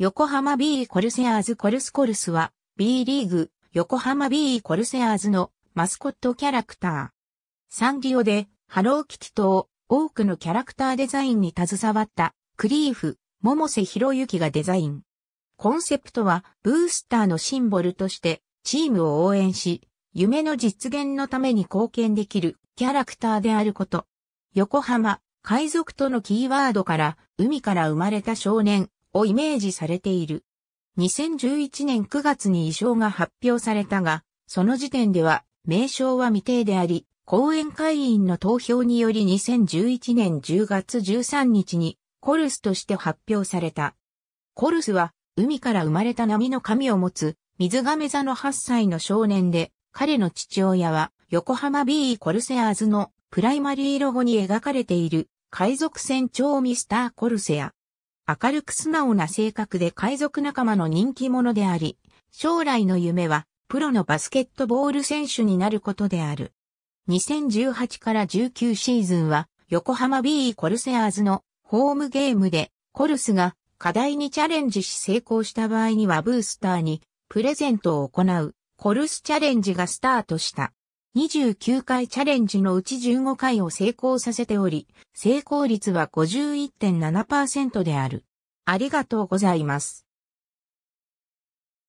横浜 B コルセアーズコルスコルスは B リーグ横浜 B コルセアーズのマスコットキャラクター。サンリオでハローキティと多くのキャラクターデザインに携わったクリーフ、桃瀬博之がデザイン。コンセプトはブースターのシンボルとしてチームを応援し、夢の実現のために貢献できるキャラクターであること。横浜、海賊とのキーワードから海から生まれた少年、をイメージされている。2011年9月に衣装が発表されたが、その時点では名称は未定であり、講演会員の投票により2011年10月13日にコルスとして発表された。コルスは海から生まれた波の髪を持つ水亀座の8歳の少年で、彼の父親は横浜 B コルセアーズのプライマリーロゴに描かれている海賊船長ミスターコルセア。明るく素直な性格で海賊仲間の人気者であり、将来の夢はプロのバスケットボール選手になることである。2018から19シーズンは横浜 B コルセアーズのホームゲームでコルスが課題にチャレンジし成功した場合にはブースターにプレゼントを行うコルスチャレンジがスタートした。29回チャレンジのうち15回を成功させており、成功率は51.7%である。ありがとうございます。